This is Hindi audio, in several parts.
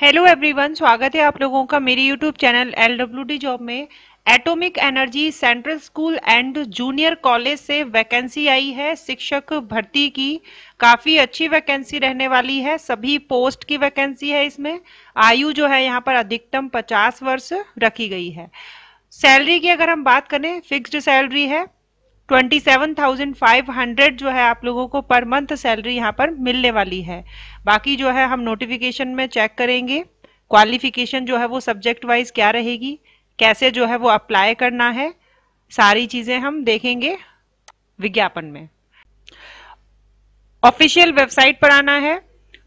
हेलो एवरीवन स्वागत है आप लोगों का मेरी यूट्यूब चैनल एल जॉब में atomic energy central school and junior college से वैकेंसी आई है शिक्षक भर्ती की काफ़ी अच्छी वैकेंसी रहने वाली है सभी पोस्ट की वैकेंसी है इसमें आयु जो है यहाँ पर अधिकतम 50 वर्ष रखी गई है सैलरी की अगर हम बात करें फिक्स्ड सैलरी है twenty seven thousand five hundred जो है आप लोगों को पर मंथ सैलरी यहाँ पर मिलने वाली है बाकी जो है हम नोटिफिकेशन में चेक करेंगे क्वालिफिकेशन जो है वो सब्जेक्ट वाइज क्या रहेगी कैसे जो है वो अप्लाई करना है सारी चीज़ें हम देखेंगे विज्ञापन में ऑफिशियल वेबसाइट पर आना है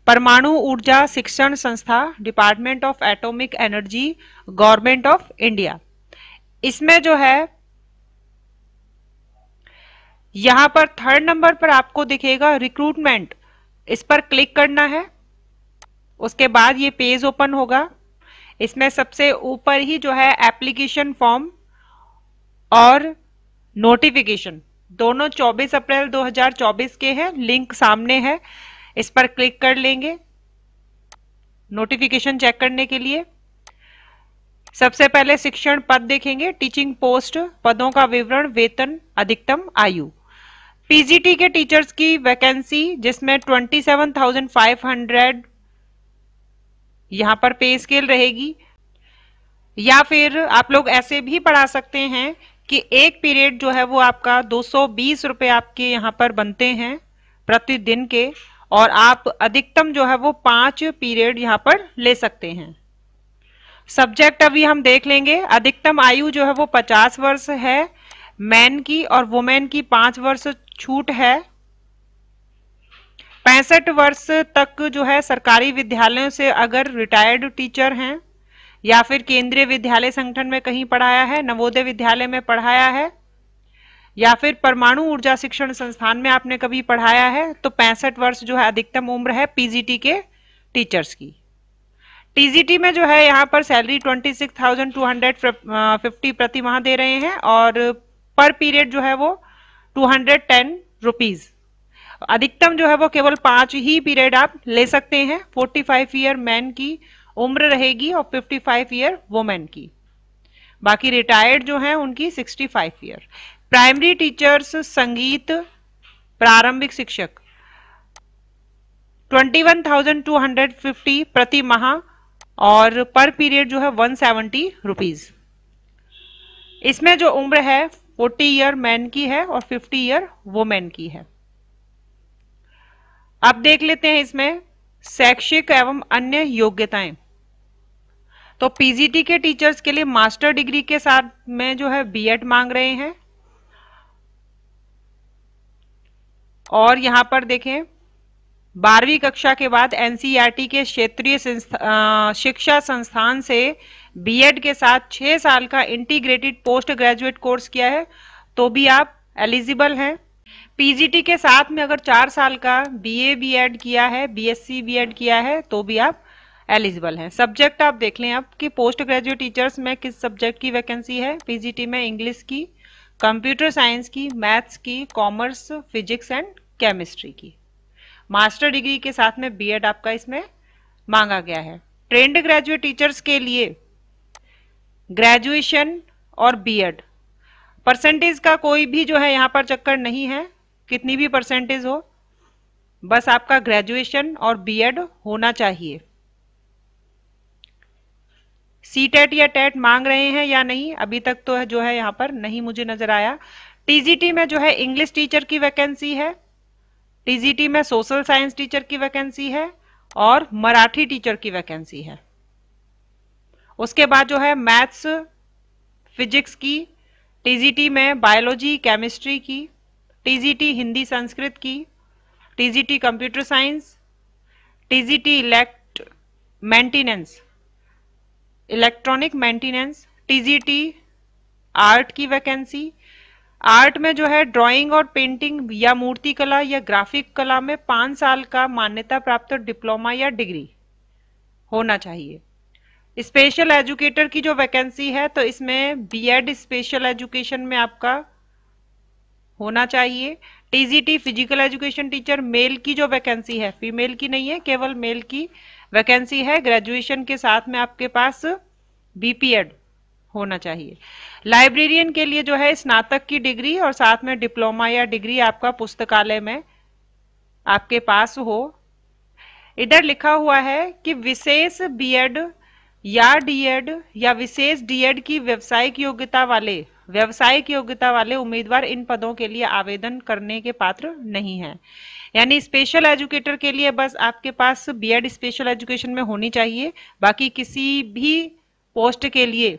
परमाणु ऊर्जा शिक्षण संस्था department of atomic energy government of India इसमें जो है यहां पर थर्ड नंबर पर आपको दिखेगा रिक्रूटमेंट इस पर क्लिक करना है उसके बाद ये पेज ओपन होगा इसमें सबसे ऊपर ही जो है एप्लीकेशन फॉर्म और नोटिफिकेशन दोनों 24 अप्रैल 2024 के हैं लिंक सामने है इस पर क्लिक कर लेंगे नोटिफिकेशन चेक करने के लिए सबसे पहले शिक्षण पद देखेंगे टीचिंग पोस्ट पदों का विवरण वेतन अधिकतम आयु पीजीटी के टीचर्स की वैकेंसी जिसमें 27,500 यहाँ पर पे स्केल रहेगी या फिर आप लोग ऐसे भी पढ़ा सकते हैं कि एक पीरियड जो है वो आपका बीस रुपए आपके यहाँ पर बनते हैं प्रतिदिन के और आप अधिकतम जो है वो पांच पीरियड यहाँ पर ले सकते हैं सब्जेक्ट अभी हम देख लेंगे अधिकतम आयु जो है वो 50 वर्ष है मैन की और वुमेन की पांच वर्ष छूट है पैंसठ वर्ष तक जो है सरकारी विद्यालयों से अगर रिटायर्ड टीचर हैं या फिर केंद्रीय विद्यालय संगठन में कहीं पढ़ाया है नवोदय विद्यालय में पढ़ाया है या फिर परमाणु ऊर्जा शिक्षण संस्थान में आपने कभी पढ़ाया है तो पैंसठ वर्ष जो है अधिकतम उम्र है पीजीटी के टीचर्स की टीजीटी में जो है यहाँ पर salary twenty six thousand two hundred fifty प्रति माह दे रहे हैं और पर पीरियड जो है वो टू हंड्रेड टेन रुपीज अधिकतम जो है वो केवल पांच ही पीरियड आप ले सकते हैं फोर्टी फाइव ईयर मैन की उम्र रहेगी और फिफ्टी फाइव ईयर वोमेन की बाकी रिटायर्ड जो है उनकी sixty five year primary teachers संगीत प्रारंभिक शिक्षक 21,250 प्रति माह और पर पीरियड जो है 170 रुपीस इसमें जो उम्र है फोर्टी ईयर मैन की है और फिफ्टी ईयर वोमेन की है अब देख लेते हैं इसमें शैक्षिक एवं अन्य योग्यताएं तो पीजीटी के टीचर्स के लिए मास्टर डिग्री के साथ में जो है बीएड मांग रहे हैं और यहां पर देखें बारहवीं कक्षा के बाद एनसीईआरटी e के क्षेत्रीय शिक्षा संस्थान से बीएड के साथ छः साल का इंटीग्रेटेड पोस्ट ग्रेजुएट कोर्स किया है तो भी आप एलिजिबल हैं पीजीटी के साथ में अगर चार साल का बीए बीएड किया है बीएससी बीएड किया है तो भी आप एलिजिबल हैं सब्जेक्ट आप देख लें आप कि पोस्ट ग्रेजुएट टीचर्स में किस सब्जेक्ट की वैकेंसी है पीजीटी में इंग्लिश की कंप्यूटर साइंस की मैथ्स की कॉमर्स फिजिक्स एंड केमिस्ट्री की मास्टर डिग्री के साथ में बीएड आपका इसमें मांगा गया है ट्रेंड ग्रेजुएट टीचर्स के लिए ग्रेजुएशन और बीएड परसेंटेज का कोई भी जो है यहाँ पर चक्कर नहीं है कितनी भी परसेंटेज हो बस आपका ग्रेजुएशन और बीएड होना चाहिए सी टेट e या टेट e मांग रहे हैं या नहीं अभी तक तो जो है यहाँ पर नहीं मुझे नजर आया टीजीटी में जो है इंग्लिश टीचर की वैकेंसी है टीजीटी में सोशल साइंस टीचर की वैकेंसी है और मराठी टीचर की वैकेंसी है उसके बाद जो है मैथ्स फिजिक्स की टी में बायोलॉजी केमिस्ट्री की टी हिंदी संस्कृत की T computer science T elect maintenance electronic maintenance T art की वैकेंसी आर्ट में जो है ड्राइंग और पेंटिंग या मूर्ति कला या ग्राफिक कला में पाँच साल का मान्यता प्राप्त डिप्लोमा या डिग्री होना चाहिए स्पेशल एजुकेटर की जो वैकेंसी है तो इसमें बीएड स्पेशल एजुकेशन में आपका होना चाहिए TGT physical education teacher male की जो वैकेंसी है फीमेल की नहीं है केवल मेल की वैकेंसी है ग्रेजुएशन के साथ में आपके पास बीपीएड होना चाहिए लाइब्रेरियन के लिए जो है स्नातक की डिग्री और साथ में डिप्लोमा या डिग्री आपका पुस्तकालय में आपके पास हो इधर लिखा हुआ है कि विशेष बीएड या डीएड या विशेष डीएड की व्यवसायिक योग्यता वाले व्यवसायिक योग्यता वाले उम्मीदवार इन पदों के लिए आवेदन करने के पात्र नहीं हैं यानी स्पेशल एजुकेटर के लिए बस आपके पास बीएड स्पेशल एजुकेशन में होनी चाहिए बाकी किसी भी पोस्ट के लिए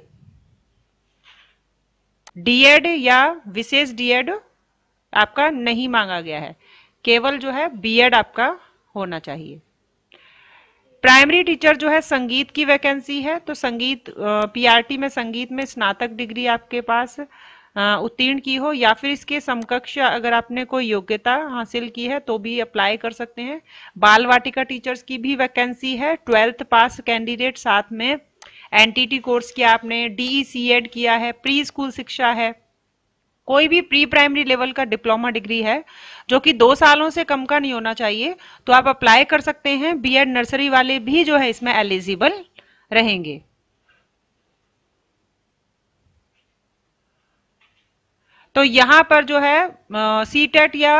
डीएड या विशेष डीएड आपका नहीं मांगा गया है केवल जो है बीएड आपका होना चाहिए प्राइमरी टीचर जो है संगीत की वैकेंसी है तो संगीत पीआरटी में संगीत में स्नातक डिग्री आपके पास उत्तीर्ण की हो या फिर इसके समकक्ष अगर आपने कोई योग्यता हासिल की है तो भी अप्लाई कर सकते हैं बाल वाटिका टीचर्स की भी वैकेंसी है ट्वेल्थ पास कैंडिडेट साथ में एनटीटी कोर्स किया आपने डीई सी एड किया है प्री स्कूल शिक्षा है कोई भी प्री प्राइमरी लेवल का डिप्लोमा डिग्री है जो कि दो सालों से कम का नहीं होना चाहिए तो आप अप्लाई कर सकते हैं बीएड नर्सरी वाले भी जो है इसमें एलिजिबल रहेंगे तो यहां पर जो है सी टेट e या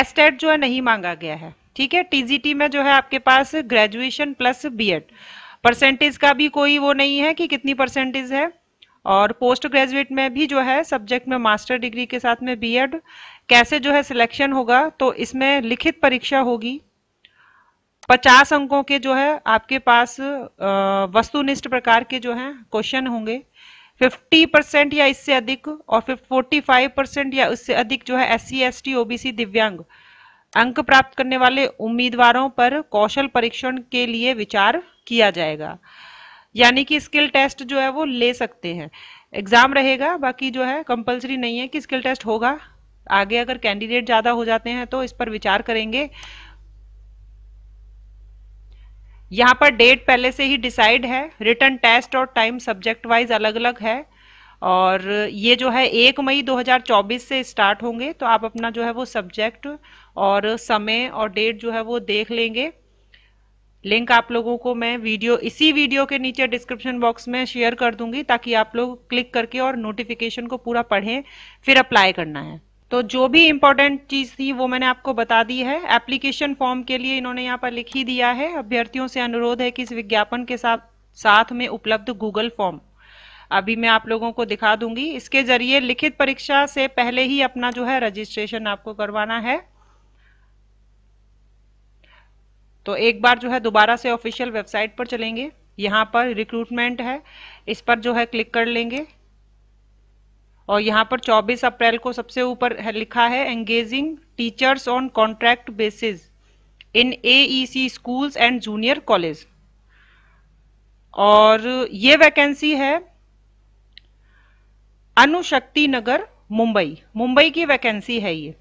एस टेट e जो है नहीं मांगा गया है ठीक है टीजीटी में जो है आपके पास ग्रेजुएशन प्लस बीएड परसेंटेज का भी कोई वो नहीं है कि कितनी परसेंटेज है और पोस्ट ग्रेजुएट में भी जो है सब्जेक्ट में मास्टर डिग्री के साथ में बीएड कैसे जो है सिलेक्शन होगा तो इसमें लिखित परीक्षा होगी पचास अंकों के जो है आपके पास वस्तुनिष्ठ प्रकार के जो हैं क्वेश्चन होंगे 50 परसेंट या इससे अधिक और फिर 45 परसेंट या उससे अधिक जो है S C S T OBC दिव्यांग अंक प्राप्त करने वाले उम्मीदवारों पर कौशल परीक्षण के लिए विचार किया जाएगा यानी कि स्किल टेस्ट जो है वो ले सकते हैं एग्जाम रहेगा बाकी जो है कंपलसरी नहीं है कि स्किल टेस्ट होगा आगे अगर कैंडिडेट ज़्यादा हो जाते हैं तो इस पर विचार करेंगे यहाँ पर डेट पहले से ही डिसाइड है रिटर्न टेस्ट और टाइम सब्जेक्ट वाइज अलग अलग है और ये जो है एक मई 2024 से स्टार्ट होंगे तो आप अपना जो है वो सब्जेक्ट और समय और डेट जो है वो देख लेंगे लिंक आप लोगों को मैं वीडियो इसी वीडियो के नीचे डिस्क्रिप्शन बॉक्स में शेयर कर दूंगी ताकि आप लोग क्लिक करके और नोटिफिकेशन को पूरा पढ़ें फिर अप्लाई करना है तो जो भी इम्पोर्टेंट चीज थी वो मैंने आपको बता दी है एप्लीकेशन फॉर्म के लिए इन्होंने यहाँ पर लिख ही दिया है अभ्यर्थियों से अनुरोध है कि इस विज्ञापन के साथ साथ में उपलब्ध गूगल फॉर्म अभी मैं आप लोगों को दिखा दूंगी इसके जरिए लिखित परीक्षा से पहले ही अपना जो है रजिस्ट्रेशन आपको करवाना है तो एक बार जो है दोबारा से ऑफिशियल वेबसाइट पर चलेंगे यहाँ पर रिक्रूटमेंट है इस पर जो है क्लिक कर लेंगे और यहाँ पर 24 अप्रैल को सबसे ऊपर लिखा है engaging teachers on contract basis in AEC schools and junior college और ये वैकेंसी है अनुशक्ति नगर मुंबई मुंबई की वैकेंसी है ये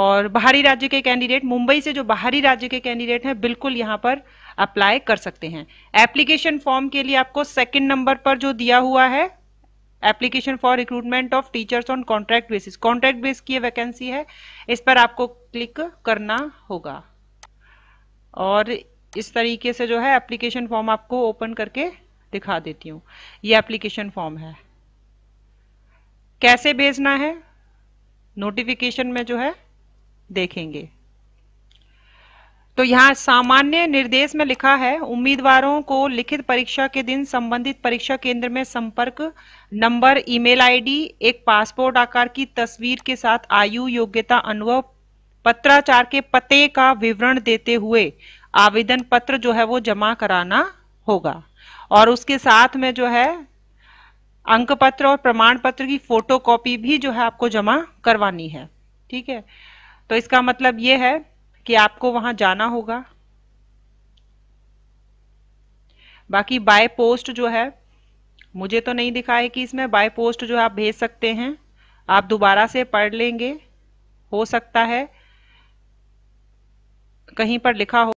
और बाहरी राज्य के कैंडिडेट मुंबई से जो बाहरी राज्य के कैंडिडेट हैं बिल्कुल यहाँ पर अप्लाई कर सकते हैं एप्लीकेशन फॉर्म के लिए आपको सेकंड नंबर पर जो दिया हुआ है application for recruitment of teachers on contract basis contract base की वैकेंसी है इस पर आपको क्लिक करना होगा और इस तरीके से जो है एप्लीकेशन फॉर्म आपको ओपन करके दिखा देती हूँ ये एप्लीकेशन फॉर्म है कैसे भेजना है नोटिफिकेशन में जो है देखेंगे तो यहाँ सामान्य निर्देश में लिखा है उम्मीदवारों को लिखित परीक्षा के दिन संबंधित परीक्षा केंद्र में संपर्क नंबर ईमेल आईडी, एक पासपोर्ट आकार की तस्वीर के साथ आयु योग्यता अनुभव पत्राचार के पते का विवरण देते हुए आवेदन पत्र जो है वो जमा कराना होगा और उसके साथ में जो है अंक पत्र और प्रमाण पत्र की फोटो भी जो है आपको जमा करवानी है ठीक है तो इसका मतलब ये है कि आपको वहां जाना होगा बाकी बाय पोस्ट जो है मुझे तो नहीं दिखा है कि इसमें बाय पोस्ट जो आप भेज सकते हैं आप दोबारा से पढ़ लेंगे हो सकता है कहीं पर लिखा हो